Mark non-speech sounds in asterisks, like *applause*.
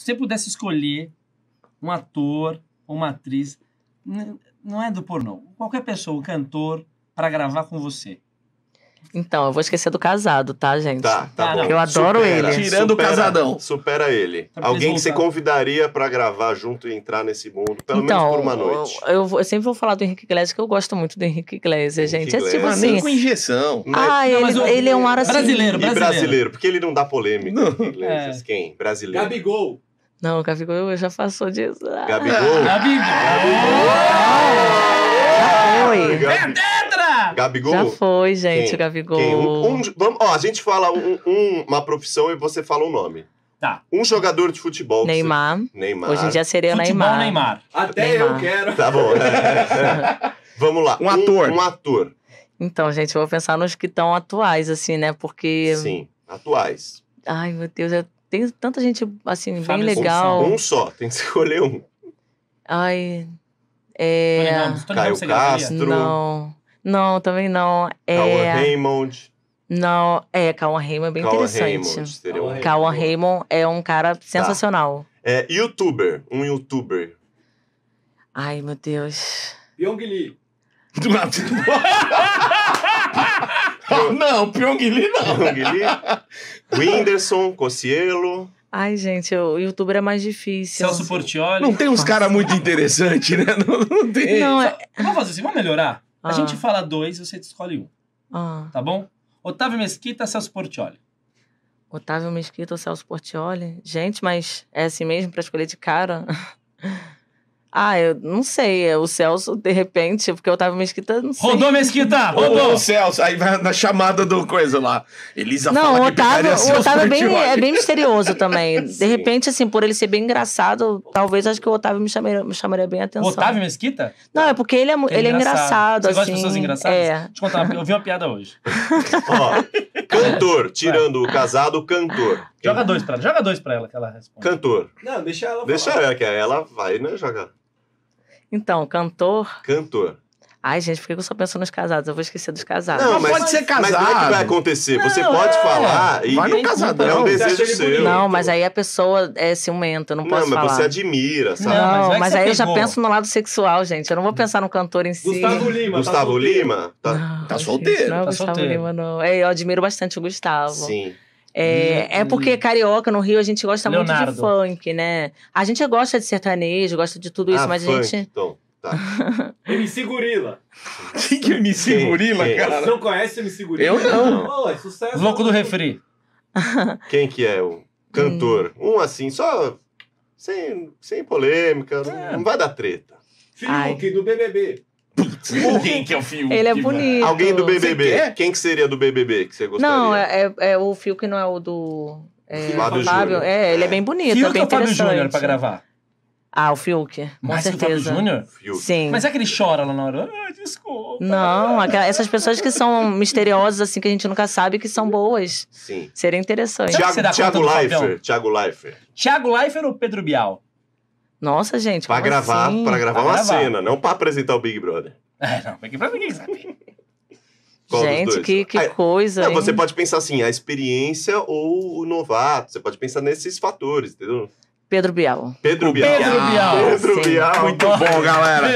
Se você pudesse escolher um ator ou uma atriz, não é do pornô, qualquer pessoa, um cantor, para gravar com você. Então, eu vou esquecer do casado, tá, gente? Tá, tá ah, bom. Eu adoro supera, ele. Tirando supera, o casadão. Supera ele. Alguém que você convidaria para gravar junto e entrar nesse mundo, pelo então, menos por uma noite. Eu, eu, eu, sempre vou falar do Henrique Iglesias, que eu gosto muito do Henrique Iglesias, gente. Henrique é tipo assim... Nem com injeção. Né? Ah, não, ele, eu, ele é um ar assim... Brasileiro, brasileiro. E brasileiro, porque ele não dá polêmica. Não. Iglesias, é. quem? Brasileiro. Gabigol. Não, o Gabigol já passou disso. Ah. Gabigol? Gabigol! Já foi. Gabigol. É Gabigol? Já foi, gente, quem, o Gabigol. Quem, um, um, vamos, ó, a gente fala um, uma profissão e você fala um nome. Tá. Um jogador de futebol. Neymar. Você... Neymar. Hoje em dia seria futebol, Neymar. Neymar. Até Neymar. eu quero. Tá bom. *laughs* Vamos lá. Um, um ator. Um, ator. Então, gente, eu vou pensar nos que estão atuais, assim, né? Porque. Sim, atuais. Ai, meu Deus, eu tem tanta gente, assim, bem legal. Um só, tem que *laughs* escolher um. Ai. É... Caio Castro. Não. Não, também não. É... Cauan Raymond. Não, é, Cauan Raymond é bem Cauan interessante. Raymond, Cauan Raymond é um cara tá. sensacional. Tá. É, youtuber, um youtuber. Ai, meu Deus. Yong Lee. *laughs* *laughs* *laughs* não, Pyong Lee não. Pyong Lee, Whindersson, Cocielo. Ai, gente, o youtuber é mais difícil. Celso assim. Portioli. Não tem uns caras muito interessantes, né? Não, não tem. Não, é... Vamos fazer assim, vamos melhorar? Ah. A gente fala dois, você escolhe um. Ah. Tá bom? Otávio Mesquita, Celso Portioli. Otávio Mesquita ou Celso Portioli? Gente, mas é assim mesmo para escolher de cara? *laughs* Ah, eu não sei. É o Celso, de repente, porque eu tava Mesquita, não sei. Rodou Mesquita! *laughs* Rodou! O Celso, aí vai na chamada do coisa lá. Elisa não, fala o Otávio, que o Otávio é bem, é bem misterioso também. *laughs* de repente, assim, por ele ser bem engraçado, talvez acho que o Otávio me chamaria, me chamaria bem a atenção. Otávio Mesquita? Não, é porque ele é, ele, é, é engraçado. Você assim, gosta de assim, pessoas engraçadas? É. Deixa eu contar, eu vi uma piada hoje. *laughs* Ó, cantor, tirando o casado, cantor. Joga dois pra ela, joga dois pra ela que ela responde. Cantor. Não, deixa ela falar. Deixa ela, que ela vai, né, jogar. Então, cantor. Cantor. Ai, gente, por que eu só penso nos casados? Eu vou esquecer dos casados. Não, mas, pode ser casado. Mas não é que vai acontecer. Não, você pode é, falar e. Vai no casadão. É um desejo seu. Não, mas aí a pessoa é ciumenta, eu não posso falar. Não, mas você admira, sabe? Não, mas, é mas aí eu já penso no lado sexual, gente. Eu não vou pensar no cantor em si. Gustavo Lima. Tá Gustavo tá Lima? Tá, não, tá solteiro. Gente, não é tá Gustavo solteiro. Lima, não. Eu admiro bastante o Gustavo. Sim. É, hum, é porque hum. carioca no Rio a gente gosta Leonardo. muito de funk, né? A gente gosta de sertanejo, gosta de tudo isso, ah, mas funk, a gente. Então. Tá. *laughs* MC Gorila. *laughs* Quem que é MC Gorila, cara? Você não conhece MC Gorila? Eu não. Oh, é sucesso. Louco do né? refri. *laughs* Quem que é o cantor? Hum. Um assim, só sem, sem polêmica, é. não vai dar treta. filho do BBB. Putz, uhum. quem que é o Fiuk? Ele é bonito. Alguém do BBB. Quem que seria do BBB que você gostaria? Não, é, é, é o Fiuk não é o do... É, Fábio, Fábio É, ele é bem bonito, Fiuk é bem ou Fábio Júnior pra gravar? Ah, o Fiuk, com Mais certeza. Que o Fábio Júnior? Sim. Mas é que ele chora lá na hora? Ah, desculpa. Não, essas pessoas que são misteriosas, assim, que a gente nunca sabe que são boas. Sim. Seria interessante. Tiago, Tiago Leifert. Tiago Leifert. Tiago Leifert ou Pedro Bial? Nossa, gente. Pra gravar, assim? pra gravar pra uma gravar. cena, não pra apresentar o Big Brother. É, não, Gente, que, que ah, é. coisa. Não, você pode pensar assim, a experiência ou o novato. Você pode pensar nesses fatores, entendeu? Pedro Bial. Pedro Bial. Pedro Bial. Pedro Bial. Pedro Bial. Muito bom, galera.